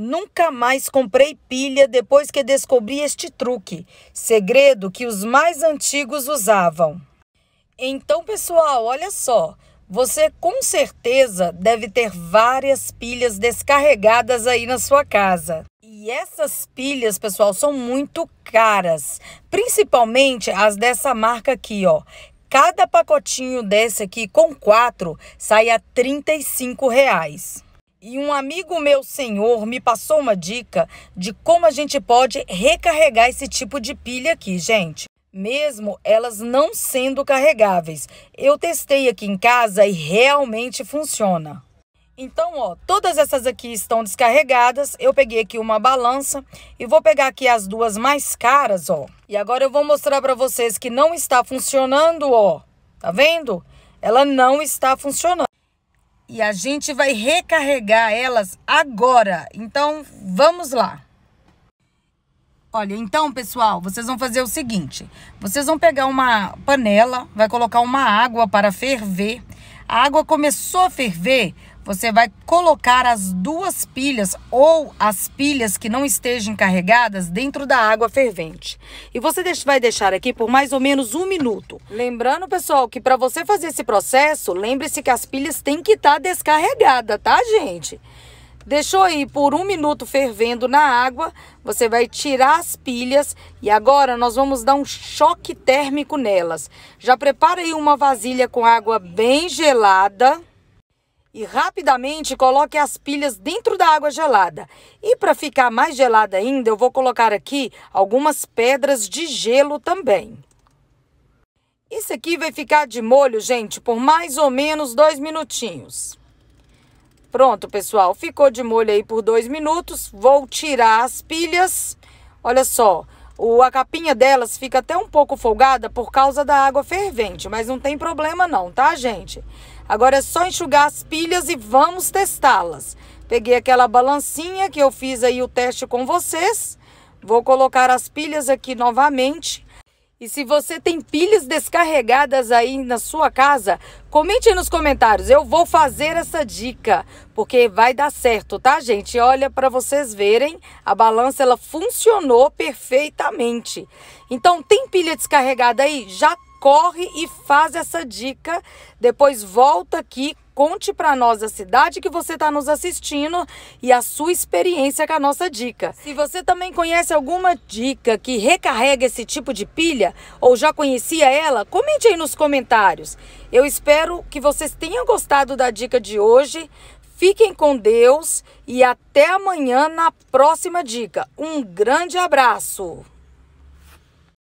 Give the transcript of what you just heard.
Nunca mais comprei pilha depois que descobri este truque, segredo que os mais antigos usavam. Então, pessoal, olha só. Você com certeza deve ter várias pilhas descarregadas aí na sua casa. E essas pilhas, pessoal, são muito caras, principalmente as dessa marca aqui, ó. Cada pacotinho desse aqui com quatro sai a R$ 35 reais e um amigo meu senhor me passou uma dica de como a gente pode recarregar esse tipo de pilha aqui, gente. Mesmo elas não sendo carregáveis. Eu testei aqui em casa e realmente funciona. Então, ó, todas essas aqui estão descarregadas. Eu peguei aqui uma balança e vou pegar aqui as duas mais caras, ó. E agora eu vou mostrar para vocês que não está funcionando, ó. Tá vendo? Ela não está funcionando e a gente vai recarregar elas agora. Então, vamos lá. Olha, então, pessoal, vocês vão fazer o seguinte. Vocês vão pegar uma panela, vai colocar uma água para ferver. A água começou a ferver, você vai colocar as duas pilhas ou as pilhas que não estejam carregadas dentro da água fervente. E você vai deixar aqui por mais ou menos um minuto. Lembrando, pessoal, que para você fazer esse processo, lembre-se que as pilhas têm que estar tá descarregadas, tá, gente? Deixou aí por um minuto fervendo na água, você vai tirar as pilhas e agora nós vamos dar um choque térmico nelas. Já prepara aí uma vasilha com água bem gelada e rapidamente coloque as pilhas dentro da água gelada. E para ficar mais gelada ainda, eu vou colocar aqui algumas pedras de gelo também. Isso aqui vai ficar de molho, gente, por mais ou menos dois minutinhos. Pronto, pessoal, ficou de molho aí por dois minutos. Vou tirar as pilhas. Olha só, o, a capinha delas fica até um pouco folgada por causa da água fervente, mas não tem problema não, tá, gente? Agora é só enxugar as pilhas e vamos testá-las. Peguei aquela balancinha que eu fiz aí o teste com vocês. Vou colocar as pilhas aqui novamente e se você tem pilhas descarregadas aí na sua casa, comente nos comentários. Eu vou fazer essa dica, porque vai dar certo, tá, gente? Olha para vocês verem, a balança ela funcionou perfeitamente. Então, tem pilha descarregada aí? Já corre e faz essa dica. Depois volta aqui, Conte para nós a cidade que você está nos assistindo e a sua experiência com a nossa dica. Se você também conhece alguma dica que recarrega esse tipo de pilha ou já conhecia ela, comente aí nos comentários. Eu espero que vocês tenham gostado da dica de hoje. Fiquem com Deus e até amanhã na próxima dica. Um grande abraço!